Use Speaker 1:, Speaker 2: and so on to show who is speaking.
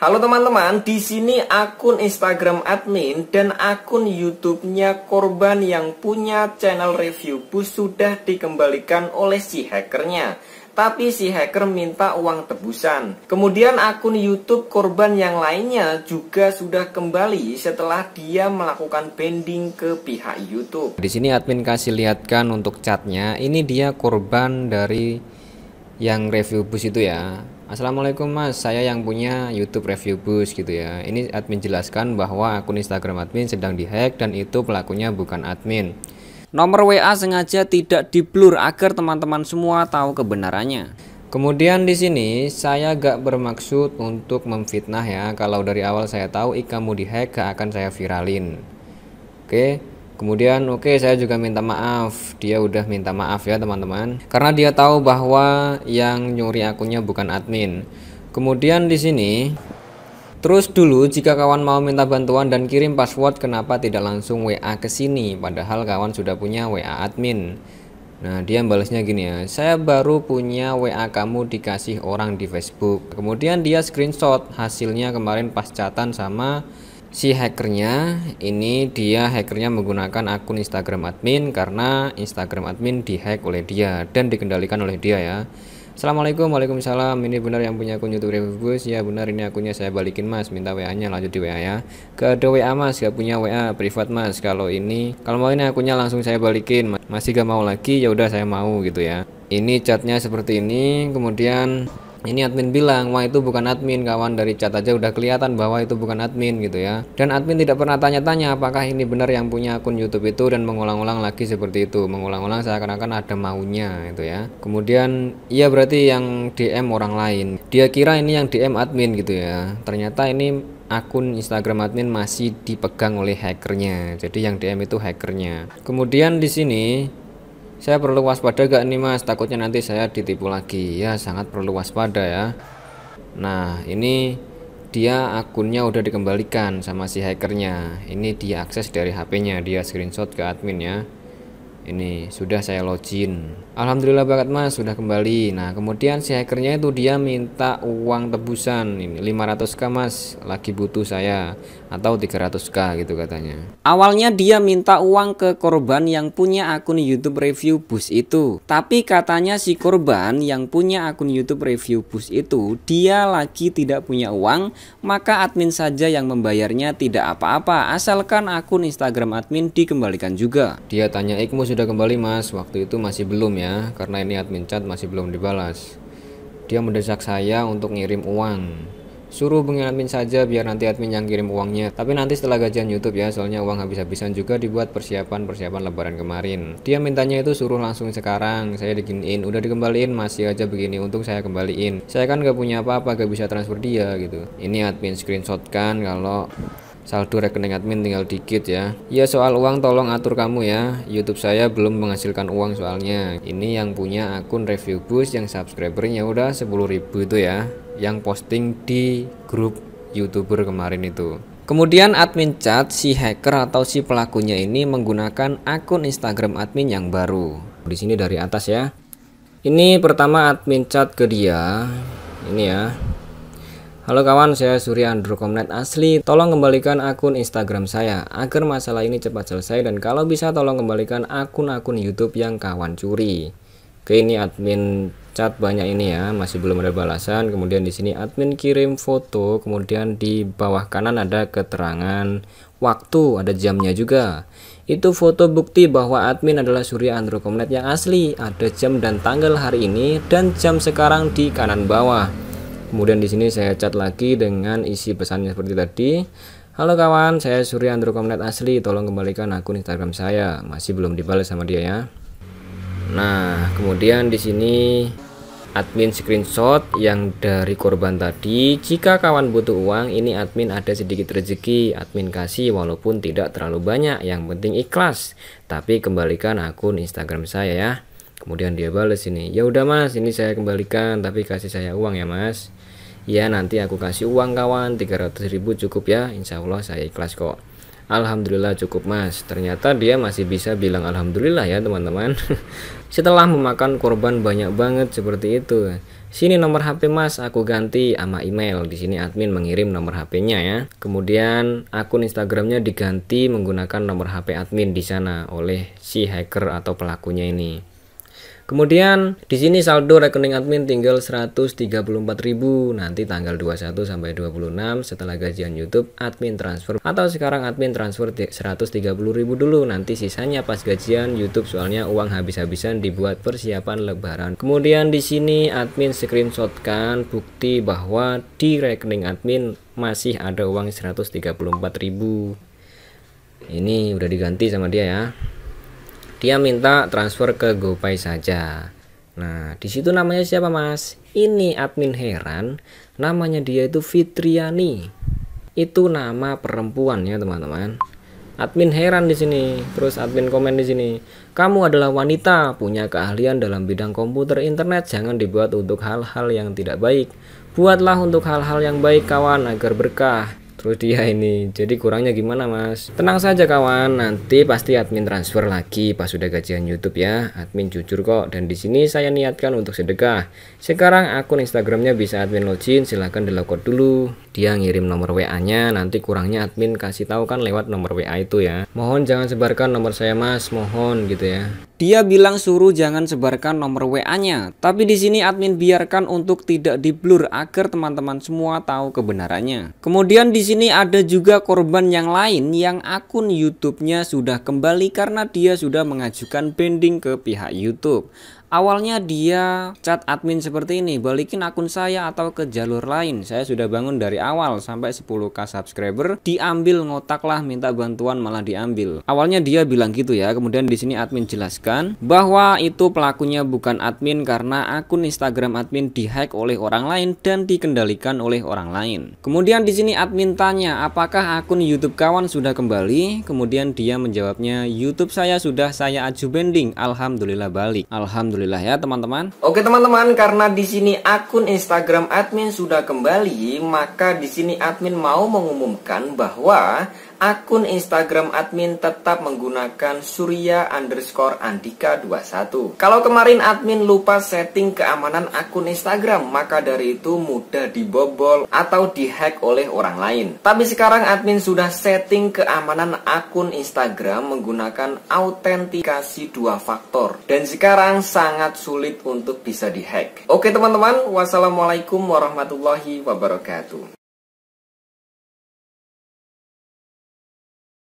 Speaker 1: Halo teman-teman, di sini akun Instagram admin dan akun YouTube-nya korban yang punya channel review bus sudah dikembalikan oleh si hackernya. Tapi si hacker minta uang tebusan. Kemudian akun YouTube korban yang lainnya juga sudah kembali setelah dia melakukan banding ke pihak YouTube. Di sini admin kasih lihatkan untuk catnya. Ini dia korban dari yang review bus itu ya Assalamualaikum mas, saya yang punya YouTube Review Bus gitu ya. Ini admin jelaskan bahwa akun Instagram admin sedang dihack dan itu pelakunya bukan admin. Nomor WA sengaja tidak diblur agar teman-teman semua tahu kebenarannya. Kemudian di sini saya gak bermaksud untuk memfitnah ya. Kalau dari awal saya tahu ikamu dihack gak akan saya viralin. Oke, Kemudian oke okay, saya juga minta maaf. Dia udah minta maaf ya teman-teman. Karena dia tahu bahwa yang nyuri akunnya bukan admin. Kemudian di sini Terus dulu jika kawan mau minta bantuan dan kirim password kenapa tidak langsung WA ke sini padahal kawan sudah punya WA admin. Nah, dia balasnya gini ya. Saya baru punya WA kamu dikasih orang di Facebook. Kemudian dia screenshot hasilnya kemarin pas catan sama si hackernya ini dia hackernya menggunakan akun Instagram admin karena Instagram admin dihack oleh dia dan dikendalikan oleh dia ya Assalamualaikum Waalaikumsalam ini benar yang punya akun YouTube Rebus ya benar ini akunnya saya balikin mas minta WA nya lanjut di WA ya ke ada WA mas gak punya WA privat mas kalau ini kalau mau ini akunnya langsung saya balikin masih gak mau lagi ya udah saya mau gitu ya ini catnya seperti ini kemudian ini admin bilang wah itu bukan admin kawan dari chat aja udah kelihatan bahwa itu bukan admin gitu ya dan admin tidak pernah tanya-tanya apakah ini benar yang punya akun YouTube itu dan mengulang-ulang lagi seperti itu mengulang-ulang seakan-akan ada maunya gitu ya kemudian iya berarti yang DM orang lain dia kira ini yang DM admin gitu ya ternyata ini akun Instagram admin masih dipegang oleh hackernya jadi yang DM itu hackernya kemudian di sini saya perlu waspada gak nih mas? Takutnya nanti saya ditipu lagi. Ya sangat perlu waspada ya. Nah ini dia akunnya udah dikembalikan sama si hackernya. Ini dia akses dari HP-nya. Dia screenshot ke admin ya. Ini sudah saya login. Alhamdulillah banget mas sudah kembali. Nah kemudian si hackernya itu dia minta uang tebusan ini 500k mas lagi butuh saya atau 300k gitu katanya. Awalnya dia minta uang ke korban yang punya akun YouTube review bus itu. Tapi katanya si korban yang punya akun YouTube review bus itu dia lagi tidak punya uang, maka admin saja yang membayarnya tidak apa-apa asalkan akun Instagram admin dikembalikan juga. Dia tanya Ikmu eh, sudah kembali Mas, waktu itu masih belum ya karena ini admin chat masih belum dibalas. Dia mendesak saya untuk ngirim uang suruh bengin admin saja biar nanti admin yang kirim uangnya tapi nanti setelah gajian YouTube ya soalnya uang habis-habisan juga dibuat persiapan-persiapan lebaran kemarin dia mintanya itu suruh langsung sekarang saya diginiin udah dikembaliin masih aja begini untung saya kembaliin saya kan gak punya apa-apa gak bisa transfer dia gitu ini admin screenshot kan kalau saldo rekening admin tinggal dikit ya ya soal uang tolong atur kamu ya YouTube saya belum menghasilkan uang soalnya ini yang punya akun review bus yang subscribernya udah 10.000 itu ya yang posting di grup youtuber kemarin itu Kemudian admin chat si hacker atau si pelakunya ini menggunakan akun Instagram admin yang baru. Di sini dari atas ya. Ini pertama admin chat ke dia. Ini ya. Halo kawan, saya Surya Androkomnet asli. Tolong kembalikan akun Instagram saya agar masalah ini cepat selesai dan kalau bisa tolong kembalikan akun-akun YouTube yang kawan curi. Oke, ini admin chat banyak ini ya, masih belum ada balasan. Kemudian di sini admin kirim foto, kemudian di bawah kanan ada keterangan waktu, ada jamnya juga. Itu foto bukti bahwa admin adalah Surya Androkomnet yang asli. Ada jam dan tanggal hari ini dan jam sekarang di kanan bawah. Kemudian di sini saya cat lagi dengan isi pesannya seperti tadi. Halo kawan, saya Surya Androkomnet asli. Tolong kembalikan akun Instagram saya. Masih belum dibalas sama dia ya. Nah, kemudian di sini admin screenshot yang dari korban tadi jika kawan butuh uang ini admin ada sedikit rezeki admin kasih walaupun tidak terlalu banyak yang penting ikhlas tapi kembalikan akun instagram saya ya kemudian dia balas ini ya udah mas ini saya kembalikan tapi kasih saya uang ya mas ya nanti aku kasih uang kawan 300 ribu cukup ya insya Allah saya ikhlas kok Alhamdulillah cukup mas Ternyata dia masih bisa bilang Alhamdulillah ya teman-teman Setelah memakan korban banyak banget seperti itu Sini nomor HP mas aku ganti sama email di sini admin mengirim nomor HP-nya ya Kemudian akun Instagramnya diganti menggunakan nomor HP admin di sana oleh si hacker atau pelakunya ini Kemudian di sini saldo rekening admin tinggal 134.000 nanti tanggal 21 sampai 26 setelah gajian YouTube admin transfer atau sekarang admin transfer 130.000 dulu nanti sisanya pas gajian YouTube soalnya uang habis-habisan dibuat persiapan lebaran. Kemudian di sini admin screenshotkan bukti bahwa di rekening admin masih ada uang 134.000. Ini udah diganti sama dia ya dia minta transfer ke GoPay saja nah di situ namanya siapa mas ini admin heran namanya dia itu Fitriani itu nama perempuan ya teman-teman admin heran di sini terus admin komen di sini kamu adalah wanita punya keahlian dalam bidang komputer internet jangan dibuat untuk hal-hal yang tidak baik buatlah untuk hal-hal yang baik kawan agar berkah terus dia ini jadi kurangnya gimana mas tenang saja kawan nanti pasti admin transfer lagi pas sudah gajian YouTube ya admin jujur kok dan di sini saya niatkan untuk sedekah sekarang akun Instagramnya bisa admin login silahkan dilakukan dulu dia ngirim nomor WA nya nanti kurangnya admin kasih tahu kan lewat nomor WA itu ya mohon jangan sebarkan nomor saya mas mohon gitu ya dia bilang suruh jangan sebarkan nomor WA-nya, tapi di sini admin biarkan untuk tidak diblur agar teman-teman semua tahu kebenarannya. Kemudian di sini ada juga korban yang lain yang akun YouTube-nya sudah kembali karena dia sudah mengajukan pending ke pihak YouTube. Awalnya dia chat admin seperti ini, balikin akun saya atau ke jalur lain. Saya sudah bangun dari awal sampai 10k subscriber, diambil ngotak lah minta bantuan malah diambil. Awalnya dia bilang gitu ya, kemudian di sini admin jelaskan bahwa itu pelakunya bukan admin karena akun Instagram admin dihack oleh orang lain dan dikendalikan oleh orang lain. Kemudian di sini admin tanya, apakah akun YouTube kawan sudah kembali? Kemudian dia menjawabnya, YouTube saya sudah saya aju bending, alhamdulillah balik. Alhamdulillah Alhamdulillah ya teman-teman. Oke teman-teman, karena di sini akun Instagram admin sudah kembali, maka di sini admin mau mengumumkan bahwa akun Instagram admin tetap menggunakan surya underscore andika 21. Kalau kemarin admin lupa setting keamanan akun Instagram, maka dari itu mudah dibobol atau dihack oleh orang lain. Tapi sekarang admin sudah setting keamanan akun Instagram menggunakan autentikasi dua faktor. Dan sekarang sangat sulit untuk bisa dihack. Oke teman-teman, wassalamualaikum warahmatullahi wabarakatuh.